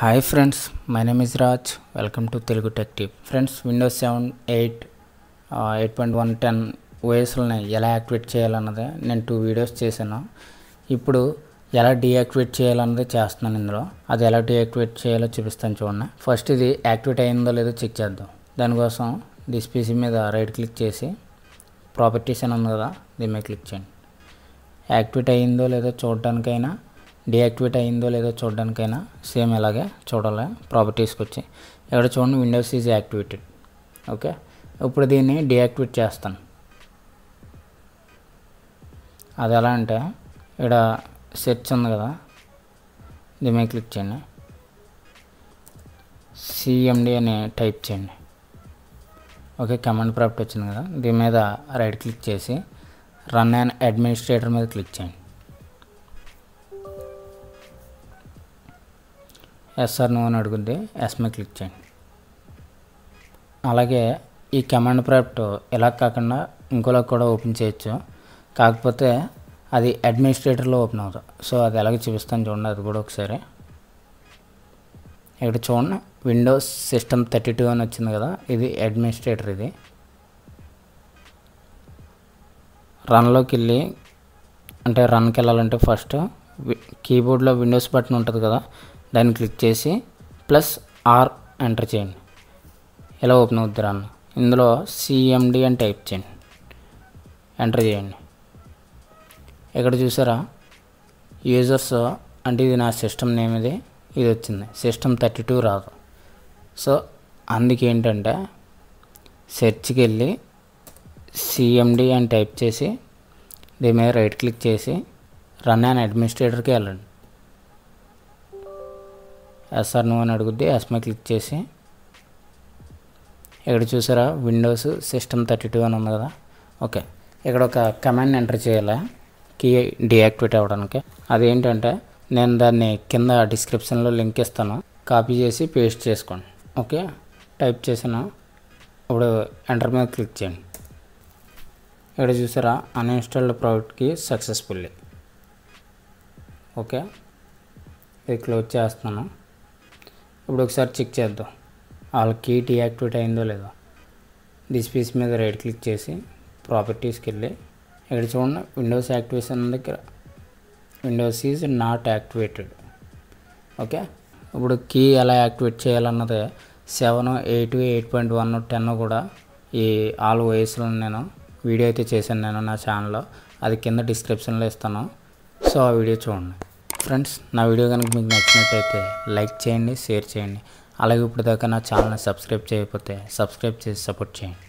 hi friends my name is Raj welcome to Telugu tech tip friends Windows seven eight eight point one ten ఓఎస్లని ఎలా activate చేయాలన్నది నేను two videos చేశాను ఇప్పుడు ఎలా డీయాక్టివేట్ చేయాలన్నది చేస్తున్నాను ఇందులో అది ఎలా డీయాక్టివేట్ చేయాలో చూపిస్తాను చూడండి ఫస్ట్ ఇది యాక్టివేట్ అయిందో లేదో చెక్ చేద్దాం దానికోసం డిస్పీసీ మీద రైట్ క్లిక్ చేసి ప్రాపర్టీస్ అని ఉంది కదా దీని మీద క్లిక్ చేయండి యాక్టివేట్ అయిందో లేదో చూడటానికైనా డియాక్టివేట్ అయిందో లేదో చూడడానికైనా సేమ్ ఇలాగే చూడాలి ప్రాపర్టీస్కి వచ్చి ఇక్కడ చూడండి విండోస్ ఈజ్ యాక్టివేటెడ్ ఓకే ఇప్పుడు దీన్ని డియాక్టివేట్ చేస్తాను అది ఎలా అంటే ఇక్కడ సెర్చ్ ఉంది కదా దీని మీద క్లిక్ చేయండి సిఎండి అని టైప్ చేయండి ఓకే కమాండ్ ప్రాప్ట్ వచ్చింది కదా దీని మీద రైట్ క్లిక్ చేసి రన్ అండ్ అడ్మినిస్ట్రేటర్ మీద క్లిక్ చేయండి ఎస్ఆర్ నో అని అడుగుద్ది ఎస్మే క్లిక్ చేయండి అలాగే ఈ కమాండ్ ప్రాప్ట్ ఇలా కాకుండా ఇంకోలా కూడా ఓపెన్ చేయొచ్చు కాకపోతే అది అడ్మినిస్ట్రేటర్లో ఓపెన్ అవుతుంది సో అది ఎలాగ చూపిస్తాను చూడండి అది కూడా ఒకసారి ఇక్కడ చూడండి విండోస్ సిస్టమ్ థర్టీ టూ అని వచ్చింది కదా ఇది అడ్మినిస్ట్రేటర్ ఇది రన్లోకి వెళ్ళి అంటే రన్కి వెళ్ళాలంటే ఫస్ట్ కీబోర్డ్లో విండోస్ బటన్ ఉంటుంది కదా దాన్ని క్లిక్ చేసి ప్లస్ ఆర్ ఎంటర్ చేయండి ఎలా ఓపెన్ అవుతారు అన్న ఇందులో సిఎండి అని టైప్ చేయండి ఎంటర్ చేయండి ఇక్కడ చూసారా యూజర్స్ అంటే ఇది నా సిస్టమ్ నేమ్ ఇది ఇది వచ్చింది సిస్టమ్ థర్టీ టూ రాదు సో అందుకేంటంటే సెర్చ్కి వెళ్ళి సిఎండి అని టైప్ చేసి దీని మీద రైట్ క్లిక్ చేసి రన్ అండ్ అడ్మినిస్ట్రేటర్కి వెళ్ళండి ఎస్ ఆర్ నో అని అడుగుద్ది ఎస్మై క్లిక్ చేసి ఇక్కడ చూసారా విండోస్ సిస్టమ్ థర్టీ టూ అని ఉంది కదా ఓకే ఇక్కడ ఒక కమాండ్ ఎంటర్ చేయాలి కీ డియాక్టివేట్ అవ్వడానికి అదేంటంటే నేను దాన్ని కింద డిస్క్రిప్షన్లో లింక్ ఇస్తాను కాపీ చేసి పేస్ట్ చేసుకోండి ఓకే టైప్ చేసిన ఇప్పుడు ఎంటర్ మీద క్లిక్ చేయండి ఇక్కడ చూసారా అన్ఇన్స్టాల్డ్ ప్రోడక్ట్కి సక్సెస్ఫుల్లీ ఓకే ఇది క్లోజ్ చేస్తున్నాను ఇప్పుడు ఒకసారి చెక్ చేద్దాం వాళ్ళ కీ యాక్టివేట్ అయిందో లేదో డిస్పీస్ మీద రైట్ క్లిక్ చేసి ప్రాపర్టీస్కి వెళ్ళి ఇక్కడ చూడండి విండోస్ యాక్టివేషన్ దగ్గర Windows is not activated okay ఇప్పుడు కీ ఎలా యాక్టివేట్ చేయాలన్నది seven eight eight point one ten కూడా ఈ ఆల్ వయసులో నేను వీడియో అయితే చేశాను నేను నా ఛానల్లో అది కింద డిస్క్రిప్షన్లో ఇస్తాను సో ఆ వీడియో చూడండి ఫ్రెండ్స్ నా వీడియో కనుక మీకు నచ్చినట్టయితే లైక్ చేయండి షేర్ చేయండి అలాగే ఇప్పుడు దాకా నా ఛానల్ని సబ్స్క్రైబ్ చేయకపోతే సబ్స్క్రైబ్ చేసి సపోర్ట్ చేయండి